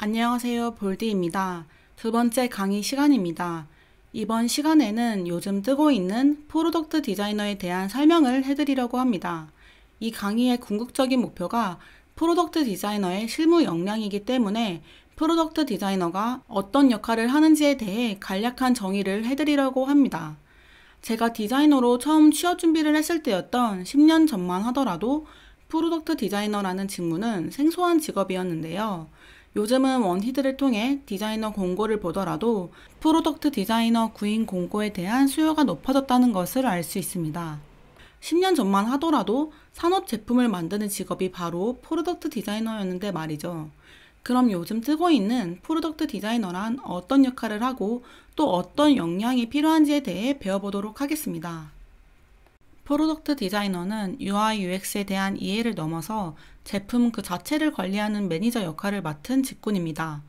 안녕하세요. 볼디입니다. 두 번째 강의 시간입니다. 이번 시간에는 요즘 뜨고 있는 프로덕트 디자이너에 대한 설명을 해드리려고 합니다. 이 강의의 궁극적인 목표가 프로덕트 디자이너의 실무 역량이기 때문에 프로덕트 디자이너가 어떤 역할을 하는지에 대해 간략한 정의를 해드리려고 합니다. 제가 디자이너로 처음 취업 준비를 했을 때였던 10년 전만 하더라도 프로덕트 디자이너라는 직무는 생소한 직업이었는데요. 요즘은 원히드를 통해 디자이너 공고를 보더라도 프로덕트 디자이너 구인 공고에 대한 수요가 높아졌다는 것을 알 수 있습니다. 10년 전만 하더라도 산업 제품을 만드는 직업이 바로 프로덕트 디자이너였는데 말이죠. 그럼 요즘 뜨고 있는 프로덕트 디자이너란 어떤 역할을 하고 또 어떤 역량이 필요한지에 대해 배워보도록 하겠습니다. 프로덕트 디자이너는 UI UX에 대한 이해를 넘어서 제품 그 자체를 관리하는 매니저 역할을 맡은 직군입니다.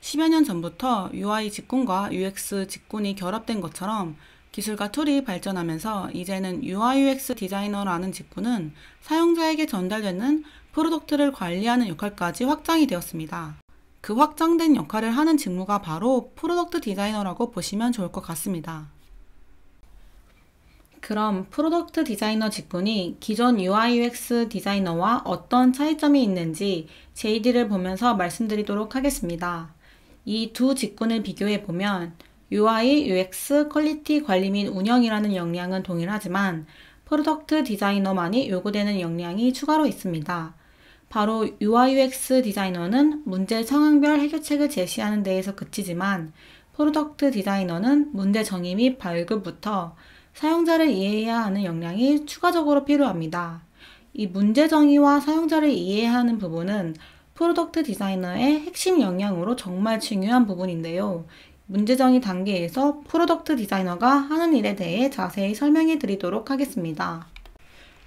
10여 년 전부터 UI 직군과 UX 직군이 결합된 것처럼 기술과 툴이 발전하면서 이제는 UI UX 디자이너라는 직군은 사용자에게 전달되는 프로덕트를 관리하는 역할까지 확장이 되었습니다. 그 확장된 역할을 하는 직무가 바로 프로덕트 디자이너라고 보시면 좋을 것 같습니다. 그럼 프로덕트 디자이너 직군이 기존 UI UX 디자이너와 어떤 차이점이 있는지 JD를 보면서 말씀드리도록 하겠습니다. 이 두 직군을 비교해 보면 UI UX 퀄리티 관리 및 운영이라는 역량은 동일하지만 프로덕트 디자이너만이 요구되는 역량이 추가로 있습니다. 바로 UI UX 디자이너는 문제 상황별 해결책을 제시하는 데에서 그치지만 프로덕트 디자이너는 문제 정의 및 발급부터 사용자를 이해해야 하는 역량이 추가적으로 필요합니다. 이 문제 정의와 사용자를 이해하는 부분은 프로덕트 디자이너의 핵심 역량으로 정말 중요한 부분인데요. 문제 정의 단계에서 프로덕트 디자이너가 하는 일에 대해 자세히 설명해 드리도록 하겠습니다.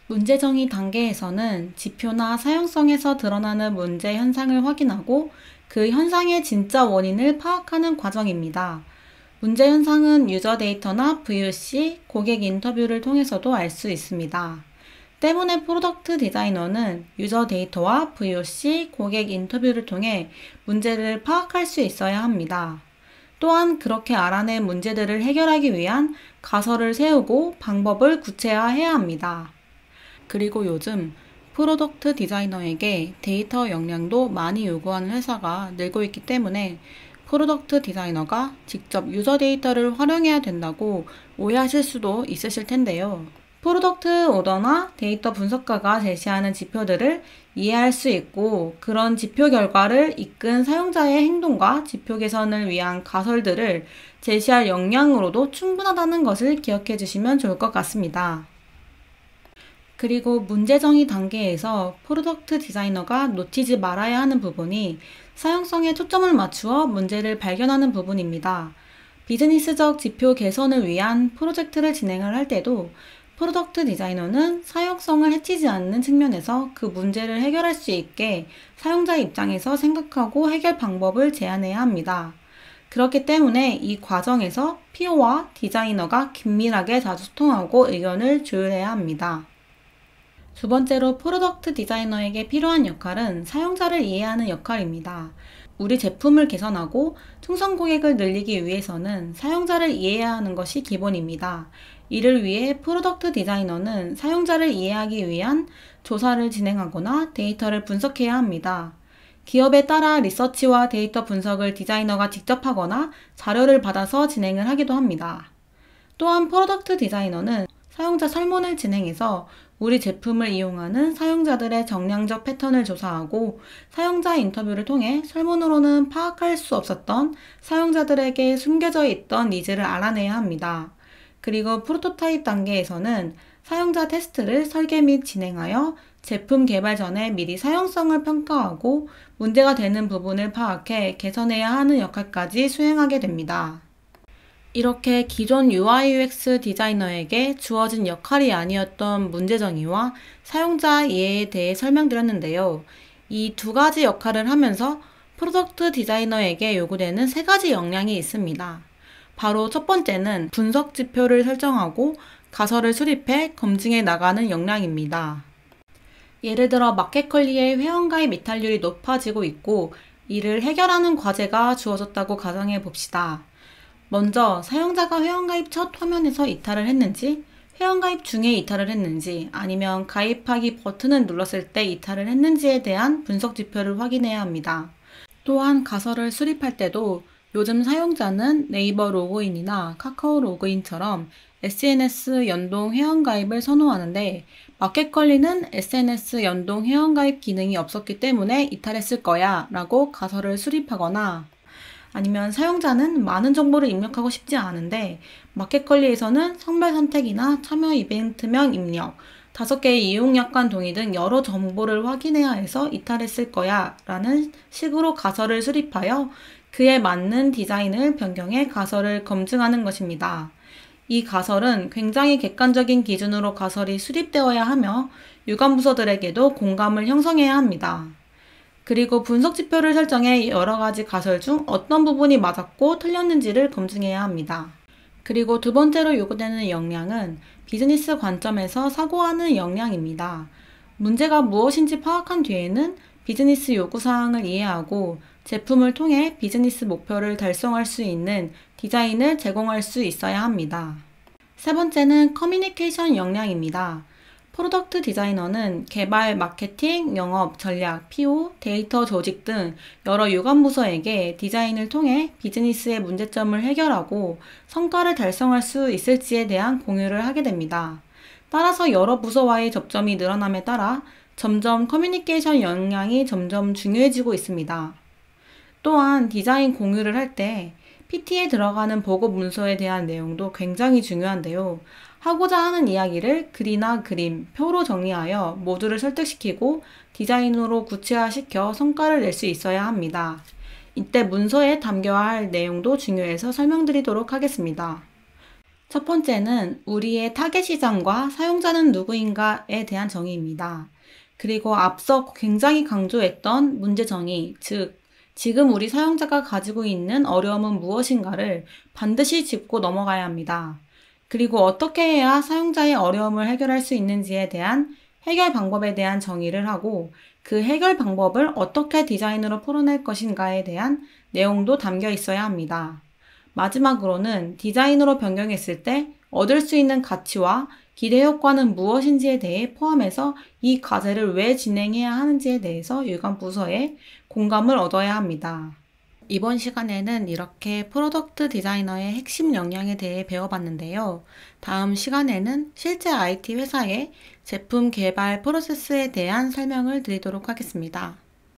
문제 정의 단계에서는 지표나 사용성에서 드러나는 문제 현상을 확인하고 그 현상의 진짜 원인을 파악하는 과정입니다. 문제 현상은 유저 데이터나 VOC, 고객 인터뷰를 통해서도 알 수 있습니다. 때문에 프로덕트 디자이너는 유저 데이터와 VOC, 고객 인터뷰를 통해 문제를 파악할 수 있어야 합니다. 또한 그렇게 알아낸 문제들을 해결하기 위한 가설을 세우고 방법을 구체화해야 합니다. 그리고 요즘 프로덕트 디자이너에게 데이터 역량도 많이 요구하는 회사가 늘고 있기 때문에 프로덕트 디자이너가 직접 유저 데이터를 활용해야 된다고 오해하실 수도 있으실 텐데요. 프로덕트 오더나 데이터 분석가가 제시하는 지표들을 이해할 수 있고 그런 지표 결과를 이끈 사용자의 행동과 지표 개선을 위한 가설들을 제시할 역량으로도 충분하다는 것을 기억해 주시면 좋을 것 같습니다. 그리고 문제정의 단계에서 프로덕트 디자이너가 놓치지 말아야 하는 부분이 사용성에 초점을 맞추어 문제를 발견하는 부분입니다. 비즈니스적 지표 개선을 위한 프로젝트를 진행을 할 때도 프로덕트 디자이너는 사용성을 해치지 않는 측면에서 그 문제를 해결할 수 있게 사용자 입장에서 생각하고 해결 방법을 제안해야 합니다. 그렇기 때문에 이 과정에서 PO와 디자이너가 긴밀하게 자주 소통하고 의견을 조율해야 합니다. 두 번째로 프로덕트 디자이너에게 필요한 역할은 사용자를 이해하는 역할입니다. 우리 제품을 개선하고 충성 고객을 늘리기 위해서는 사용자를 이해해야 하는 것이 기본입니다. 이를 위해 프로덕트 디자이너는 사용자를 이해하기 위한 조사를 진행하거나 데이터를 분석해야 합니다. 기업에 따라 리서치와 데이터 분석을 디자이너가 직접 하거나 자료를 받아서 진행을 하기도 합니다. 또한 프로덕트 디자이너는 사용자 설문을 진행해서 우리 제품을 이용하는 사용자들의 정량적 패턴을 조사하고 사용자 인터뷰를 통해 설문으로는 파악할 수 없었던 사용자들에게 숨겨져 있던 니즈를 알아내야 합니다. 그리고 프로토타입 단계에서는 사용자 테스트를 설계 및 진행하여 제품 개발 전에 미리 사용성을 평가하고 문제가 되는 부분을 파악해 개선해야 하는 역할까지 수행하게 됩니다. 이렇게 기존 UI UX 디자이너에게 주어진 역할이 아니었던 문제정의와 사용자 이해에 대해 설명드렸는데요. 이 두 가지 역할을 하면서 프로덕트 디자이너에게 요구되는 세 가지 역량이 있습니다. 바로 첫 번째는 분석 지표를 설정하고 가설을 수립해 검증해 나가는 역량입니다. 예를 들어 마켓컬리의 회원가입 이탈률이 높아지고 있고 이를 해결하는 과제가 주어졌다고 가정해 봅시다. 먼저 사용자가 회원가입 첫 화면에서 이탈을 했는지 회원가입 중에 이탈을 했는지 아니면 가입하기 버튼을 눌렀을 때 이탈을 했는지에 대한 분석 지표를 확인해야 합니다. 또한 가설을 수립할 때도 요즘 사용자는 네이버 로그인이나 카카오 로그인처럼 SNS 연동 회원가입을 선호하는데 마켓컬리는 SNS 연동 회원가입 기능이 없었기 때문에 이탈했을 거야 라고 가설을 수립하거나 아니면 사용자는 많은 정보를 입력하고 싶지 않은데 마켓컬리에서는 성별 선택이나 참여 이벤트명 입력, 다섯 개의 이용약관 동의 등 여러 정보를 확인해야 해서 이탈했을 거야 라는 식으로 가설을 수립하여 그에 맞는 디자인을 변경해 가설을 검증하는 것입니다. 이 가설은 굉장히 객관적인 기준으로 가설이 수립되어야 하며 유관 부서들에게도 공감을 형성해야 합니다. 그리고 분석 지표를 설정해 여러 가지 가설 중 어떤 부분이 맞았고 틀렸는지를 검증해야 합니다. 그리고 두 번째로 요구되는 역량은 비즈니스 관점에서 사고하는 역량입니다. 문제가 무엇인지 파악한 뒤에는 비즈니스 요구사항을 이해하고 제품을 통해 비즈니스 목표를 달성할 수 있는 디자인을 제공할 수 있어야 합니다. 세 번째는 커뮤니케이션 역량입니다. 프로덕트 디자이너는 개발, 마케팅, 영업, 전략, PO, 데이터 조직 등 여러 유관 부서에게 디자인을 통해 비즈니스의 문제점을 해결하고 성과를 달성할 수 있을지에 대한 공유를 하게 됩니다. 따라서 여러 부서와의 접점이 늘어남에 따라 점점 커뮤니케이션 역량이 점점 중요해지고 있습니다. 또한 디자인 공유를 할 때 PT에 들어가는 보고 문서에 대한 내용도 굉장히 중요한데요. 하고자 하는 이야기를 글이나 그림, 표로 정리하여 모두를 설득시키고 디자인으로 구체화시켜 성과를 낼 수 있어야 합니다. 이때 문서에 담겨야 할 내용도 중요해서 설명드리도록 하겠습니다. 첫 번째는 우리의 타겟 시장과 사용자는 누구인가에 대한 정의입니다. 그리고 앞서 굉장히 강조했던 문제 정의, 즉, 지금 우리 사용자가 가지고 있는 어려움은 무엇인가를 반드시 짚고 넘어가야 합니다. 그리고 어떻게 해야 사용자의 어려움을 해결할 수 있는지에 대한 해결 방법에 대한 정의를 하고 그 해결 방법을 어떻게 디자인으로 풀어낼 것인가에 대한 내용도 담겨 있어야 합니다. 마지막으로는 디자인으로 변경했을 때 얻을 수 있는 가치와 기대 효과는 무엇인지에 대해 포함해서 이 과제를 왜 진행해야 하는지에 대해서 유관 부서에 공감을 얻어야 합니다. 이번 시간에는 이렇게 프로덕트 디자이너의 핵심 역량에 대해 배워봤는데요. 다음 시간에는 실제 IT 회사의 제품 개발 프로세스에 대한 설명을 드리도록 하겠습니다.